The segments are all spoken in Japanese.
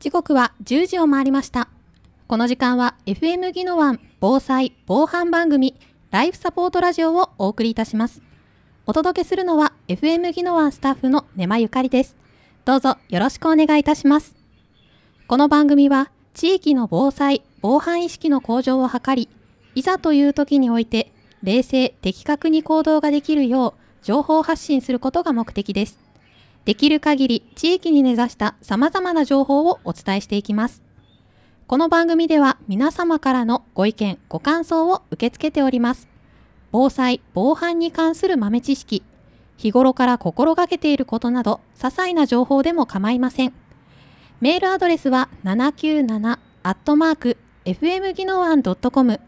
時刻は10時を回りました。この時間は FM 技能ン防災・防犯番組ライフサポートラジオをお送りいたします。お届けするのは FM 技能ンスタッフの根間ゆかりです。どうぞよろしくお願いいたします。この番組は地域の防災・防犯意識の向上を図り、いざという時において冷静・的確に行動ができるよう情報発信することが目的です。できる限り地域に根ざした様々な情報をお伝えしていきます。この番組では皆様からのご意見、ご感想を受け付けております。防災、防犯に関する豆知識、日頃から心がけていることなど、些細な情報でも構いません。メールアドレスは797アットマーク FM 技能案 .com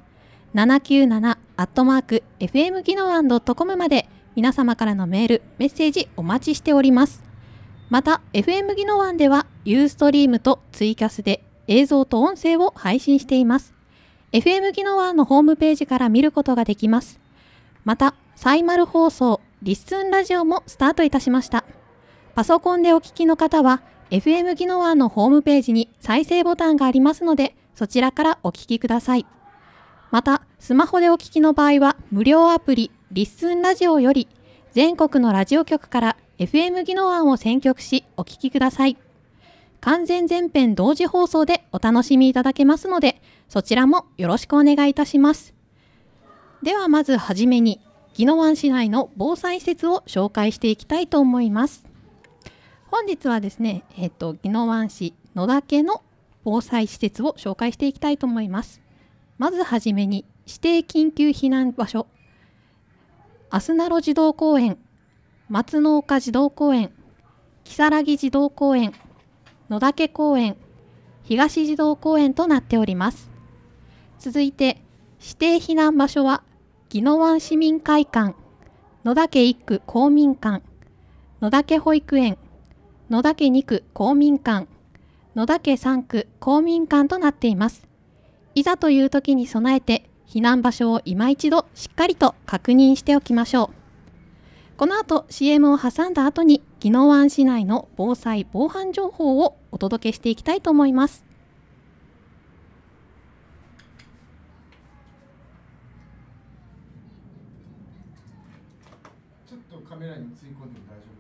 797アットマーク FM 技能案 .com まで皆様からのメール、メッセージお待ちしております。また、FM 技能湾では、ユーストリームとツイキャスで映像と音声を配信しています。FM 技能湾のホームページから見ることができます。また、サイマル放送、リッスンラジオもスタートいたしました。パソコンでお聞きの方は、FM 技能湾のホームページに再生ボタンがありますので、そちらからお聞きください。また、スマホでお聞きの場合は、無料アプリリッスンラジオより全国のラジオ局から FM 技能案を選曲しお聴きください。完全全編同時放送でお楽しみいただけますので、そちらもよろしくお願いいたします。ではまずはじめに、宜野湾市内の防災施設を紹介していきたいと思います。本日はですね、えっ、と、宜野湾市野岳の防災施設を紹介していきたいと思います。まずはじめに、指定緊急避難場所アスナロ児童公園、松の丘児童公園、木更木児童公園、野岳公園、東児童公園となっております。続いて、指定避難場所は、宜野湾市民会館、野岳1区公民館、野岳保育園、野岳2区公民館、野岳3区公民館となっています。いざという時に備えて、避難場所を今一度しっかりと確認しておきましょう。この後 CM を挟んだ後に宜野湾市内の防災・防犯情報をお届けしていきたいと思います。ちょっとカメラに映り込んでも大丈夫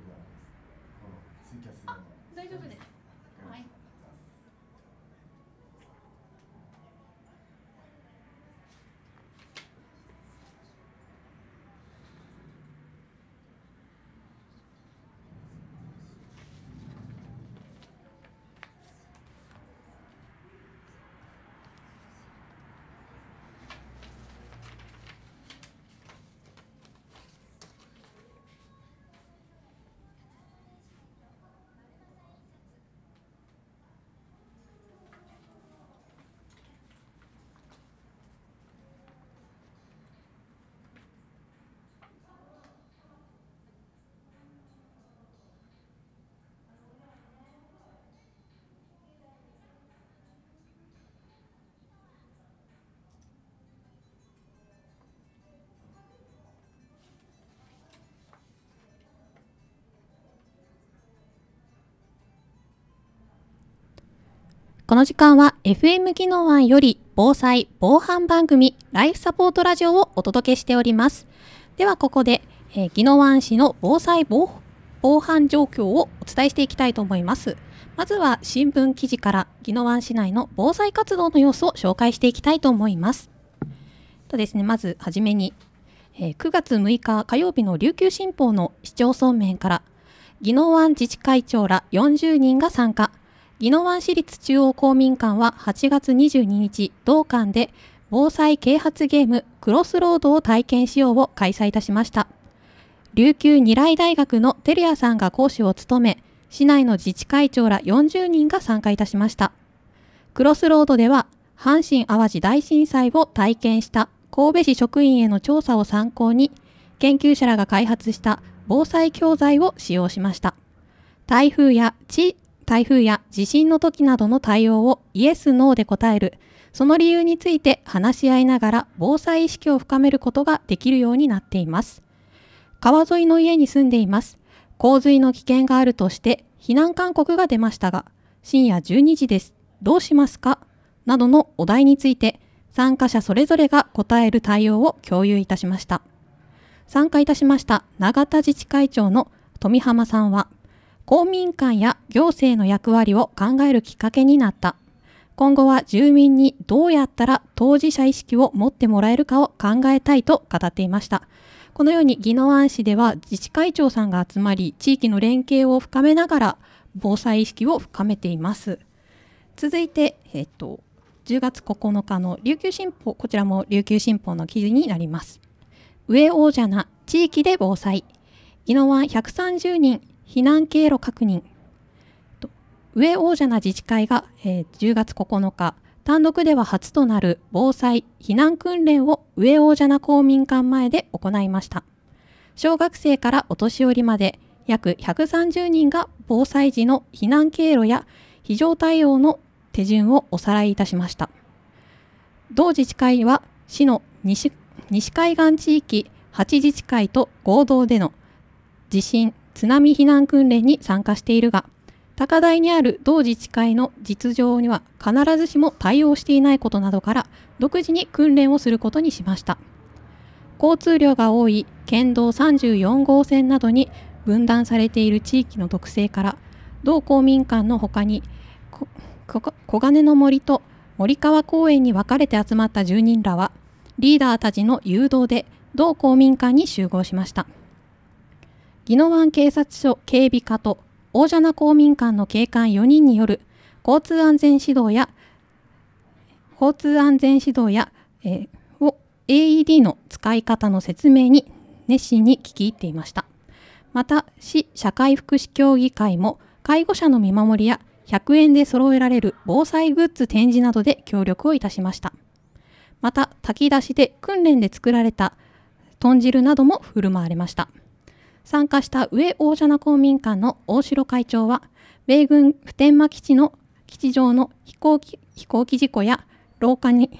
この時間は FM 技能案より防災・防犯番組ライフサポートラジオをお届けしております。ではここで、えー、技能案市の防災防・防犯状況をお伝えしていきたいと思います。まずは新聞記事から宜野湾市内の防災活動の様子を紹介していきたいと思います。とですね、まずはじめに、えー、9月6日火曜日の琉球新報の市町村面から宜野湾自治会長ら40人が参加宜野湾市立中央公民館は8月22日、同館で防災啓発ゲームクロスロードを体験しようを開催いたしました。琉球二来大学のテレアさんが講師を務め、市内の自治会長ら40人が参加いたしました。クロスロードでは、阪神淡路大震災を体験した神戸市職員への調査を参考に、研究者らが開発した防災教材を使用しました。台風や地台風や地震の時などの対応をイエス・ノーで答える、その理由について話し合いながら防災意識を深めることができるようになっています。川沿いの家に住んでいます。洪水の危険があるとして避難勧告が出ましたが、深夜12時です。どうしますかなどのお題について、参加者それぞれが答える対応を共有いたしました。参加いたしました永田自治会長の富浜さんは、公民館や行政の役割を考えるきっかけになった。今後は住民にどうやったら当事者意識を持ってもらえるかを考えたいと語っていました。このように宜野湾市では自治会長さんが集まり、地域の連携を深めながら防災意識を深めています。続いて、えっと、10月9日の琉球新報、こちらも琉球新報の記事になります。上王者な地域で防災。宜野湾130人避難経路確認上王者な自治会が、えー、10月9日単独では初となる防災避難訓練を上王者な公民館前で行いました小学生からお年寄りまで約130人が防災時の避難経路や非常対応の手順をおさらいいたしました同自治会は市の西西海岸地域8自治会と合同での地震津波避難訓練に参加しているが、高台にある同自治会の実情には必ずしも対応していないことなどから、独自に訓練をすることにしました。交通量が多い県道34号線などに分断されている地域の特性から、同公民館の他に、小金の森と森川公園に分かれて集まった住人らは、リーダーたちの誘導で同公民館に集合しました。宜野湾警察署警備課と大蛇名公民館の警官4人による交通安全指導や交通安全指導や、えー、を AED の使い方の説明に熱心に聞き入っていましたまた市社会福祉協議会も介護者の見守りや100円で揃えられる防災グッズ展示などで協力をいたしましたまた炊き出しで訓練で作られた豚汁なども振る舞われました参加した上大蛇名公民館の大城会長は、米軍普天間基地の基地上の飛行機飛行機事故や廊下に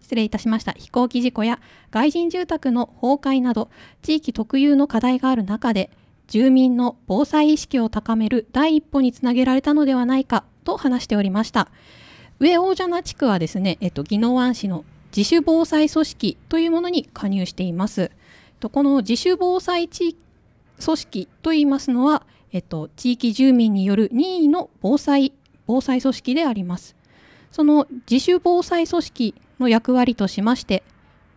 失礼いたしました飛行機事故や外人住宅の崩壊など地域特有の課題がある中で住民の防災意識を高める第一歩につなげられたのではないかと話しておりました上大蛇名地区はですね、えっと、宜野湾市の自主防災組織というものに加入していますこの自主防災地組織といいますのは、えっと、地域住民による任意の防災防災組織でありますその自主防災組織の役割としまして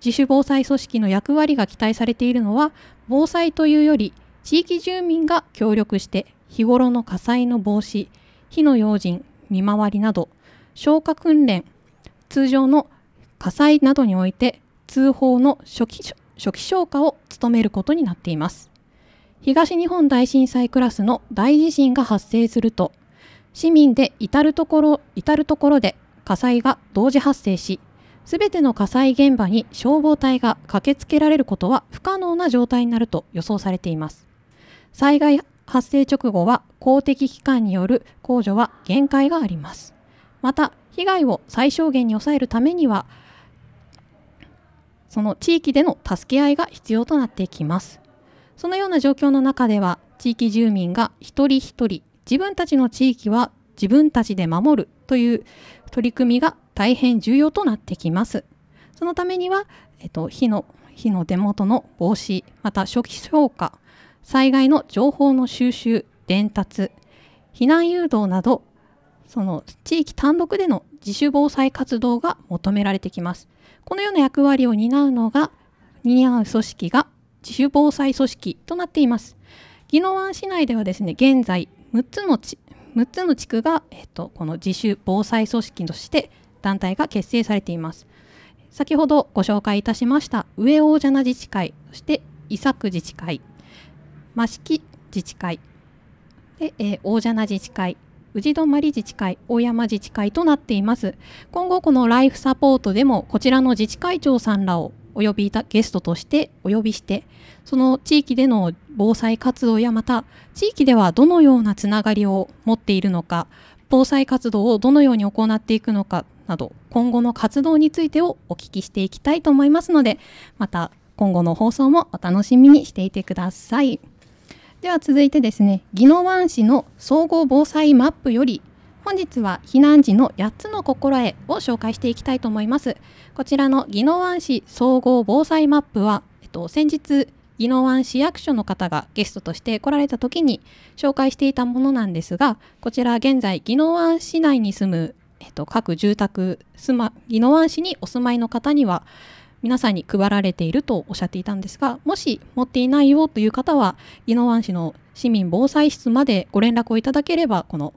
自主防災組織の役割が期待されているのは防災というより地域住民が協力して日頃の火災の防止火の用心見回りなど消火訓練通常の火災などにおいて通報の初期初期消火を務めることになっています東日本大震災クラスの大地震が発生すると市民で至る所至る所で火災が同時発生し全ての火災現場に消防隊が駆けつけられることは不可能な状態になると予想されています災害発生直後は公的機関による控除は限界がありますまた被害を最小限に抑えるためにはその地域での助け合いが必要となってきますそのような状況の中では地域住民が一人一人自分たちの地域は自分たちで守るという取り組みが大変重要となってきます。そのためには、えっと、火の火の出元の防止また初期消火災害の情報の収集伝達避難誘導などその地域単独での自主防災活動が求められてきます。このような役割を担うのが担う組織が自主防災組織となっています宜野湾市内ではですね現在6つの6つの地区が、えっと、この自主防災組織として団体が結成されています先ほどご紹介いたしました上大蛇名自治会そして伊佐区自治会益城自治会で、えー、大蛇名自治会宇治泊自治会大山自治会となっています今後このライフサポートでもこちらの自治会長さんらをお呼びいたゲストとしてお呼びしてその地域での防災活動やまた地域ではどのようなつながりを持っているのか防災活動をどのように行っていくのかなど今後の活動についてをお聞きしていきたいと思いますのでまた今後の放送もお楽しみにしていてください。では続いてですね宜野湾市の総合防災マップより本日は避難時の8つの心得を紹介していきたいと思いますこちらの宜野湾市総合防災マップは、えっと、先日宜野湾市役所の方がゲストとして来られた時に紹介していたものなんですがこちら現在宜野湾市内に住む、えっと、各住宅住、ま、宜野湾市にお住まいの方には皆さんに配られているとおっしゃっていたんですがもし持っていないよという方は宜野湾市の市民防災室までご連絡をいただければこの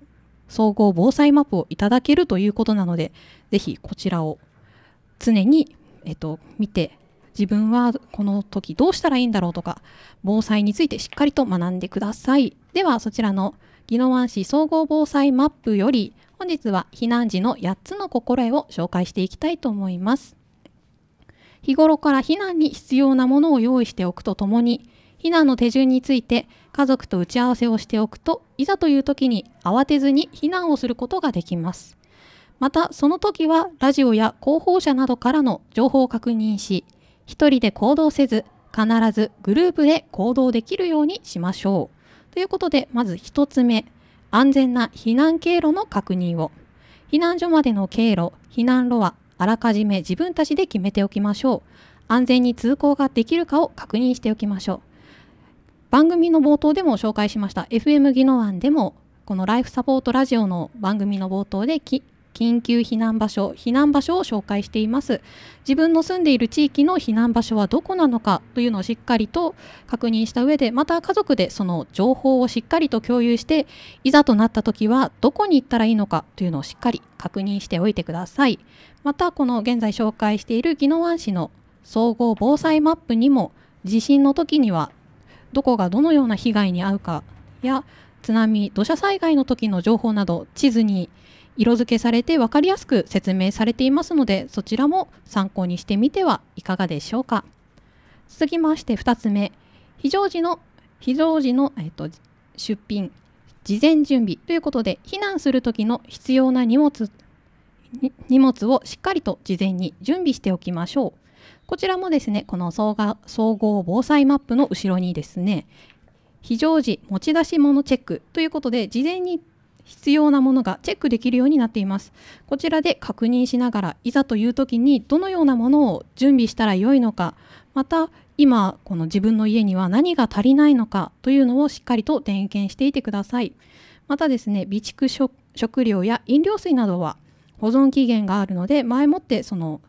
総合防災マップをいただけるということなのでぜひこちらを常に、えっと、見て自分はこの時どうしたらいいんだろうとか防災についてしっかりと学んでくださいではそちらの宜野湾市総合防災マップより本日は避難時の8つの心得を紹介していきたいと思います日頃から避難に必要なものを用意しておくとともに避難の手順について家族と打ち合わせをしておくといざという時に慌てずに避難をすることができますまたその時はラジオや広報者などからの情報を確認し一人で行動せず必ずグループで行動できるようにしましょうということでまず1つ目安全な避難経路の確認を避難所までの経路避難路はあらかじめ自分たちで決めておきましょう安全に通行ができるかを確認しておきましょう番組の冒頭でも紹介しました FM 技能案でもこのライフサポートラジオの番組の冒頭で緊急避難場所避難場所を紹介しています自分の住んでいる地域の避難場所はどこなのかというのをしっかりと確認した上でまた家族でその情報をしっかりと共有していざとなった時はどこに行ったらいいのかというのをしっかり確認しておいてくださいまたこの現在紹介している宜野湾市の総合防災マップにも地震の時にはどこがどのような被害に遭うかや津波土砂災害の時の情報など地図に色付けされて分かりやすく説明されていますのでそちらも参考にしてみてはいかがでしょうか続きまして2つ目非常時の非常時の、えっと、出品事前準備ということで避難する時の必要な荷物荷物をしっかりと事前に準備しておきましょうこちらもですね、この総合防災マップの後ろにですね、非常時持ち出し物チェックということで、事前に必要なものがチェックできるようになっています。こちらで確認しながら、いざという時にどのようなものを準備したらよいのか、また今この自分の家には何が足りないのかというのをしっかりと点検していてください。またですね、備蓄食料や飲料水などは保存期限があるので前もってその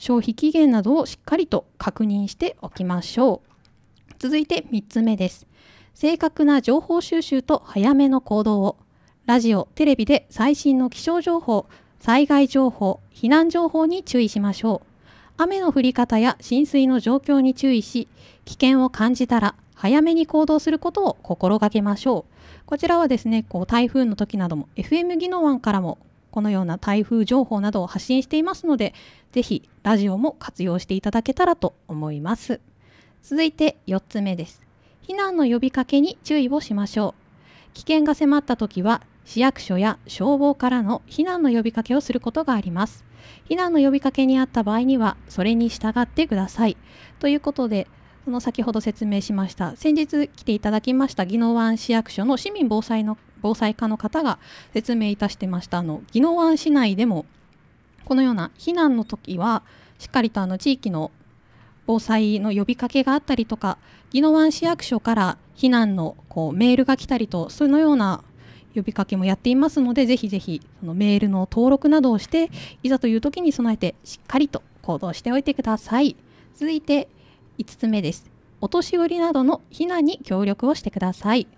消費期限などをしっかりと確認しておきましょう続いて3つ目です正確な情報収集と早めの行動をラジオテレビで最新の気象情報災害情報避難情報に注意しましょう雨の降り方や浸水の状況に注意し危険を感じたら早めに行動することを心がけましょうこちらはですねこう台風の時なども FM 技能湾からもこのような台風情報などを発信していますので、ぜひラジオも活用していただけたらと思います。続いて4つ目です。避難の呼びかけに注意をしましょう。危険が迫った時は、市役所や消防からの避難の呼びかけをすることがあります。避難の呼びかけにあった場合には、それに従ってください。ということで、その先ほど説明しました先日来ていただきました宜野湾市役所の市民防災の防災課の方が説明いたしてましたあの宜野湾市内でもこのような避難の時はしっかりとあの地域の防災の呼びかけがあったりとか宜野湾市役所から避難のこうメールが来たりとそのような呼びかけもやっていますのでぜひぜひそのメールの登録などをしていざという時に備えてしっかりと行動しておいてください続いて5つ目ですお年寄りなどの避難に協力をしてください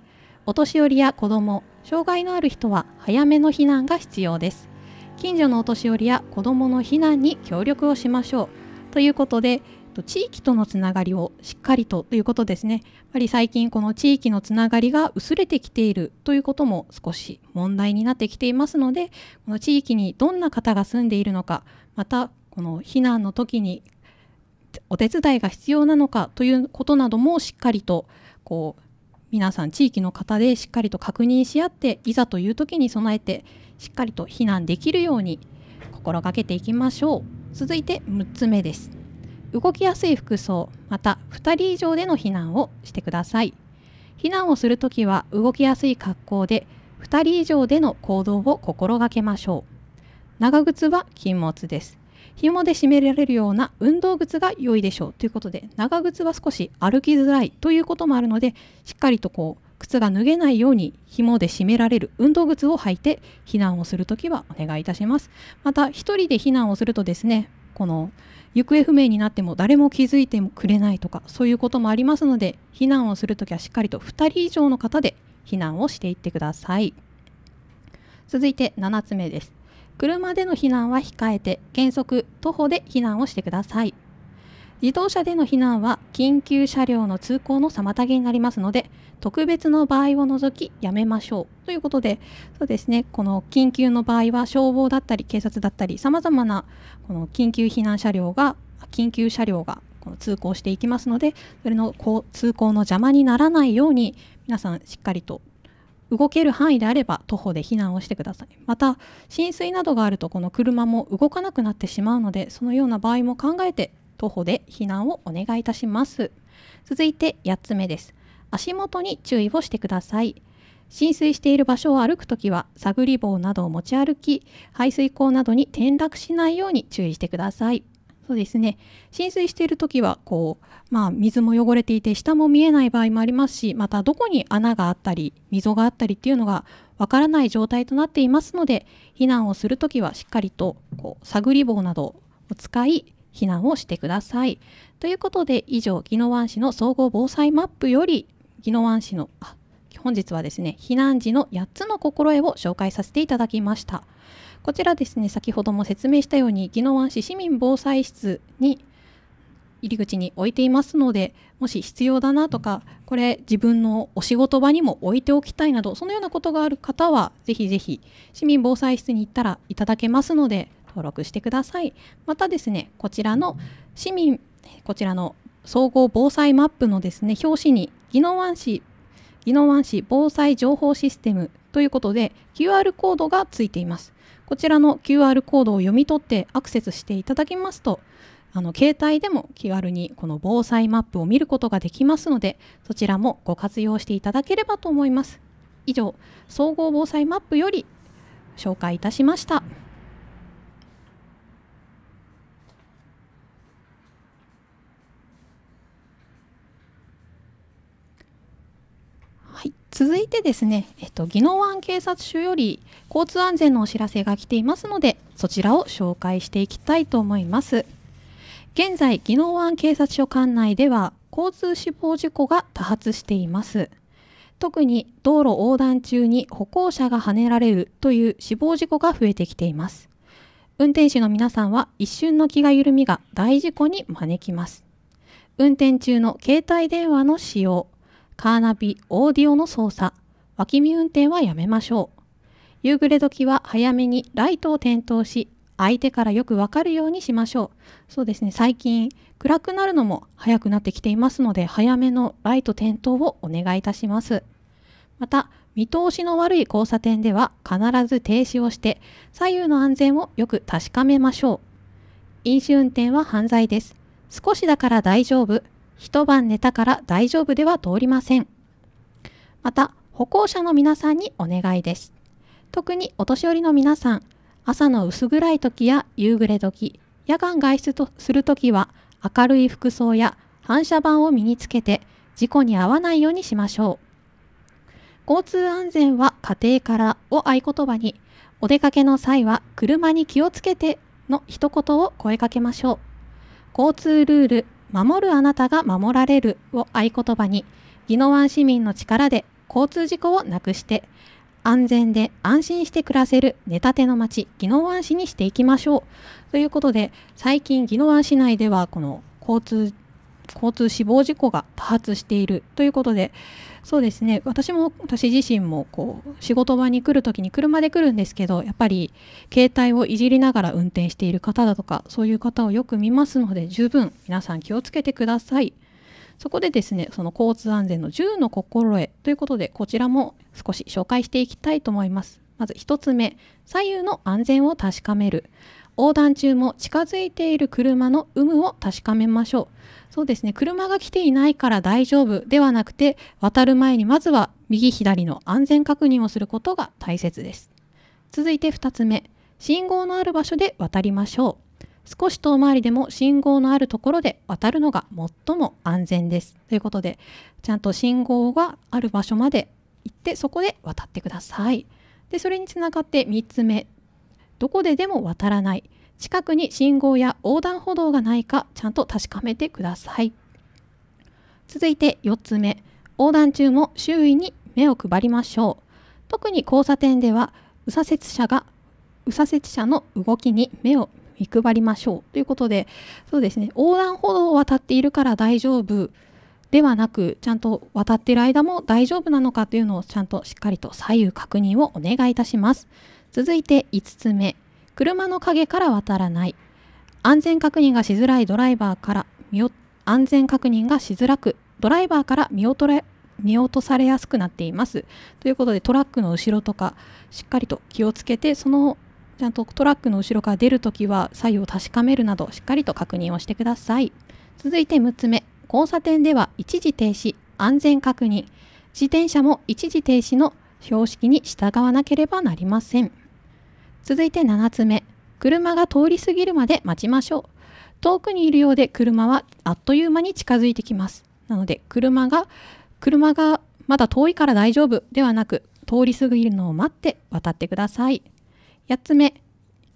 お年寄りや子ども障害のある人は早めの避難が必要です近所のお年寄りや子どもの避難に協力をしましょうということで地域とのつながりをしっかりとということですねやっぱり最近この地域のつながりが薄れてきているということも少し問題になってきていますのでこの地域にどんな方が住んでいるのかまたこの避難の時にお手伝いが必要なのかということなどもしっかりとこう皆さん地域の方でしっかりと確認し合っていざという時に備えてしっかりと避難できるように心がけていきましょう続いて6つ目です動きやすい服装また2人以上での避難をしてください避難をするときは動きやすい格好で2人以上での行動を心がけましょう長靴は禁物です紐で締められるような運動靴が良いでしょうということで長靴は少し歩きづらいということもあるのでしっかりとこう靴が脱げないように紐で締められる運動靴を履いて避難をするときはお願いいたします。また1人で避難をするとですねこの行方不明になっても誰も気づいてくれないとかそういうこともありますので避難をするときはしっかりと2人以上の方で避難をしていってください。続いて7つ目です。車での避難は控えて原則徒歩で避難をしてください自動車での避難は緊急車両の通行の妨げになりますので特別の場合を除きやめましょうということでそうですねこの緊急の場合は消防だったり警察だったりさまざまなこの緊急避難車両が緊急車両がこの通行していきますのでそれのこう通行の邪魔にならないように皆さんしっかりと動ける範囲であれば徒歩で避難をしてくださいまた浸水などがあるとこの車も動かなくなってしまうのでそのような場合も考えて徒歩で避難をお願いいたします続いて8つ目です足元に注意をしてください浸水している場所を歩くときは探り棒などを持ち歩き排水溝などに転落しないように注意してくださいそうですね浸水している時はこう、まあ、水も汚れていて下も見えない場合もありますしまたどこに穴があったり溝があったりっていうのがわからない状態となっていますので避難をする時はしっかりとこう探り棒などを使い避難をしてください。ということで以上宜野湾市の総合防災マップより宜野湾市のあ本日はですね避難時の8つの心得を紹介させていただきました。こちらですね、先ほども説明したように、宜野湾市市民防災室に入り口に置いていますので、もし必要だなとか、これ自分のお仕事場にも置いておきたいなど、そのようなことがある方は、ぜひぜひ市民防災室に行ったらいただけますので、登録してください。またですね、こちらの市民、こちらの総合防災マップのですね、表紙に、宜野湾市、宜野湾市防災情報システムということで QR コードがついています。こちらの QR コードを読み取ってアクセスしていただきますとあの携帯でも気軽にこの防災マップを見ることができますのでそちらもご活用していただければと思います。以上総合防災マップより紹介いたしました。続いてですね、えっと、宜野湾警察署より交通安全のお知らせが来ていますのでそちらを紹介していきたいと思います現在宜野湾警察署管内では交通死亡事故が多発しています特に道路横断中に歩行者がはねられるという死亡事故が増えてきています運転手の皆さんは一瞬の気が緩みが大事故に招きます運転中の携帯電話の使用カーナビ、オーディオの操作、脇見運転はやめましょう。夕暮れ時は早めにライトを点灯し、相手からよくわかるようにしましょう。そうですね、最近暗くなるのも早くなってきていますので、早めのライト点灯をお願いいたします。また、見通しの悪い交差点では必ず停止をして左右の安全をよく確かめましょう飲酒運転は犯罪です少しだから大丈夫一晩寝たから大丈夫では通りません。また、歩行者の皆さんにお願いです。特にお年寄りの皆さん、朝の薄暗い時や夕暮れ時、夜間外出とする時は明るい服装や反射板を身につけて事故に遭わないようにしましょう。交通安全は家庭からを合言葉に、お出かけの際は車に気をつけての一言を声かけましょう。交通ルール、守るあなたが守られるを合言葉に、宜野湾市民の力で交通事故をなくして、安全で安心して暮らせる寝たての街、宜野湾市にしていきましょう。ということで、最近宜野湾市内では、この交通、交通死亡事故が多発しているということで、そうですね私も私自身もこう仕事場に来るときに車で来るんですけどやっぱり携帯をいじりながら運転している方だとかそういう方をよく見ますので十分皆さん気をつけてください。そこでですねその交通安全の10の心得ということでこちらも少し紹介していきたいと思います。まず1つ目左右の安全を確かめる横断中も近づいている車の有無を確かめましょうそうですね車が来ていないから大丈夫ではなくて渡る前にまずは右左の安全確認をすることが大切です続いて2つ目信号のある場所で渡りましょう少し遠回りでも信号のあるところで渡るのが最も安全ですということでちゃんと信号がある場所まで行ってそこで渡ってくださいでそれにつながって3つ目どこででも渡らない近くに信号や横断歩道がないかちゃんと確かめてください続いて4つ目横断中も周囲に目を配りましょう特に交差点では右左折車が右左折車の動きに目を見配りましょうということでそうですね横断歩道を渡っているから大丈夫ではなくちゃんと渡っている間も大丈夫なのかというのをちゃんとしっかりと左右確認をお願いいたします続いて5つ目車の陰から渡らない安全確認がしづらいドライバーから安全確認がしづらくドライバーから見落とされやすくなっていますということでトラックの後ろとかしっかりと気をつけてそのちゃんとトラックの後ろから出るときは左右を確かめるなどしっかりと確認をしてください続いて6つ目交差点では一時停止安全確認自転車も一時停止の標識に従わなければなりません続いて7つ目車が通り過ぎるまで待ちましょう遠くにいるようで車はあっという間に近づいてきますなので車が車がまだ遠いから大丈夫ではなく通り過ぎるのを待って渡ってください8つ目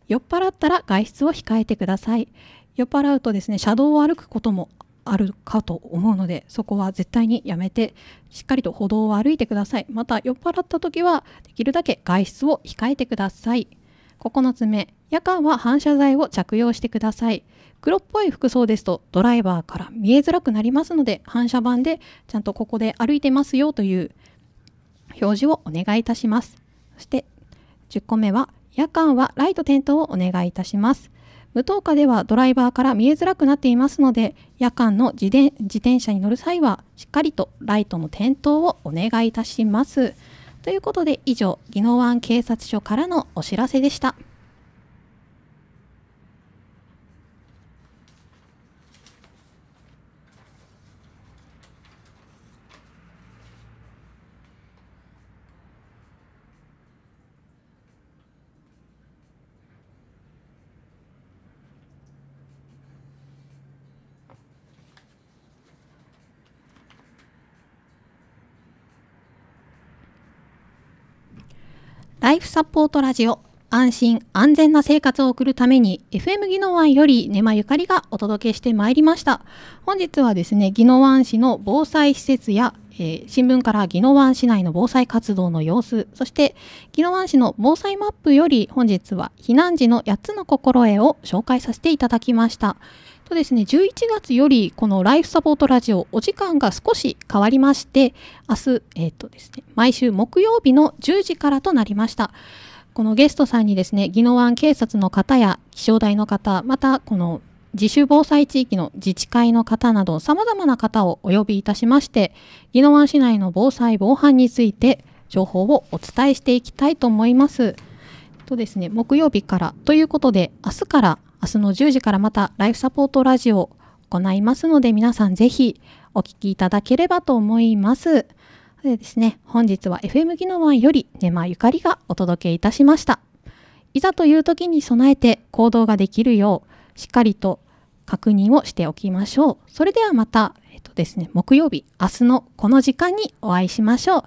酔っ払ったら外出を控えてください酔っ払うとですね車道を歩くこともあるかと思うのでそこは絶対にやめてしっかりと歩道を歩いてくださいまた酔っ払った時はできるだけ外出を控えてください9つ目夜間は反射材を着用してください黒っぽい服装ですとドライバーから見えづらくなりますので反射板でちゃんとここで歩いてますよという表示をお願いいたしますそして10個目は夜間はライト点灯をお願いいたします無灯火ではドライバーから見えづらくなっていますので夜間の自転車に乗る際はしっかりとライトの点灯をお願いいたします。ということで以上宜野湾警察署からのお知らせでした。ライフサポートラジオ安心安全な生活を送るために FM 技能湾より根間ゆかりがお届けしてまいりました本日はですね技能湾市の防災施設や、えー、新聞から宜野湾市内の防災活動の様子そして宜野湾市の防災マップより本日は避難時の8つの心得を紹介させていただきましたとですね、11月よりこのライフサポートラジオお時間が少し変わりまして、明日、えっ、ー、とですね、毎週木曜日の10時からとなりました。このゲストさんにですね、宜野湾警察の方や気象台の方、またこの自主防災地域の自治会の方など様々な方をお呼びいたしまして、宜野湾市内の防災防犯について情報をお伝えしていきたいと思います。とですね、木曜日からということで、明日から明日の10時からまたライフサポートラジオ行いますので皆さんぜひお聴きいただければと思います。でですね、本日は FM 技能湾より根間ゆかりがお届けいたしました。いざという時に備えて行動ができるようしっかりと確認をしておきましょう。それではまた、えっとですね、木曜日、明日のこの時間にお会いしましょう。